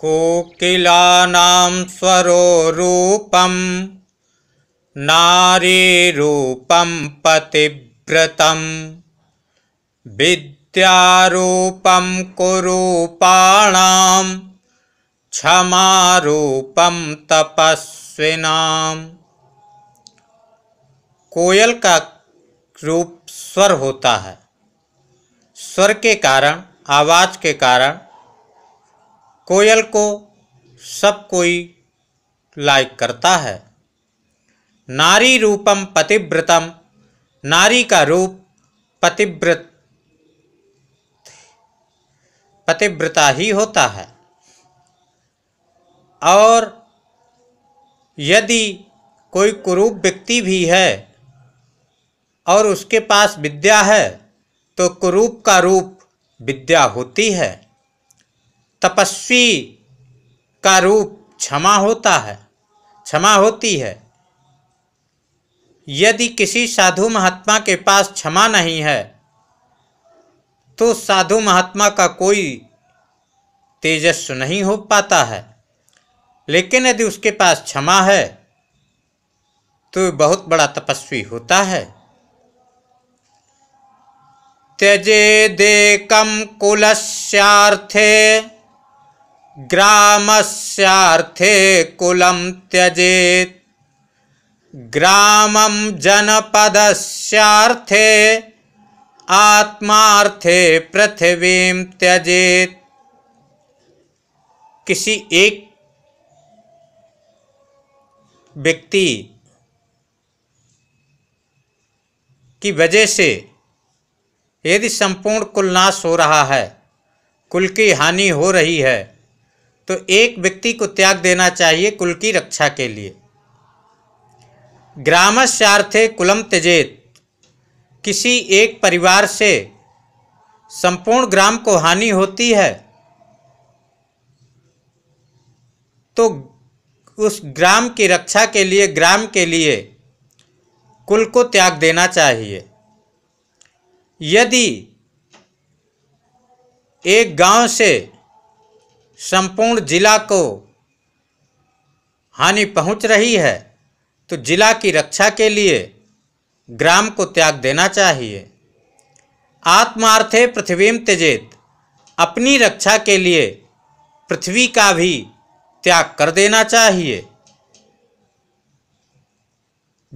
कोकिलानां स्वरो रूपं नारीरूपं पतिव्रतं विद्यारूपं कुरूपाणां क्षमारूपं तपस्विनां कोयल का रूप स्वर होता है स्वर के कारण आवाज़ के कारण कोयल को सब कोई लाइक करता है नारी रूपम पतिव्रतम नारी का रूप पतिव्रत पतिव्रता ही होता है और यदि कोई कुरूप व्यक्ति भी है और उसके पास विद्या है तो कुरूप का रूप विद्या होती है तपस्वी का रूप क्षमा होता है क्षमा होती है यदि किसी साधु महात्मा के पास क्षमा नहीं है तो साधु महात्मा का कोई तेजस्व नहीं हो पाता है लेकिन यदि उसके पास क्षमा है तो बहुत बड़ा तपस्वी होता है त्यजे देकम कुलस्यार्थे ग्रामस्यार्थे कुलं त्यजेत् ग्रामं जनपदस्यार्थे आत्मार्थे पृथ्वीं त्यजेत् किसी एक व्यक्ति की वजह से यदि संपूर्ण कुल नाश हो रहा है कुल की हानि हो रही है तो एक व्यक्ति को त्याग देना चाहिए कुल की रक्षा के लिए ग्रामस्थे कुलम त्यजेत किसी एक परिवार से संपूर्ण ग्राम को हानि होती है तो उस ग्राम की रक्षा के लिए ग्राम के लिए कुल को त्याग देना चाहिए यदि एक गांव से संपूर्ण जिला को हानि पहुंच रही है तो जिला की रक्षा के लिए ग्राम को त्याग देना चाहिए आत्मार्थे पृथ्वीम त्यजेत अपनी रक्षा के लिए पृथ्वी का भी त्याग कर देना चाहिए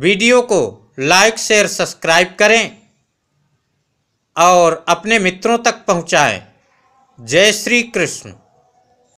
वीडियो को लाइक शेयर सब्सक्राइब करें और अपने मित्रों तक पहुंचाएं जय श्री कृष्ण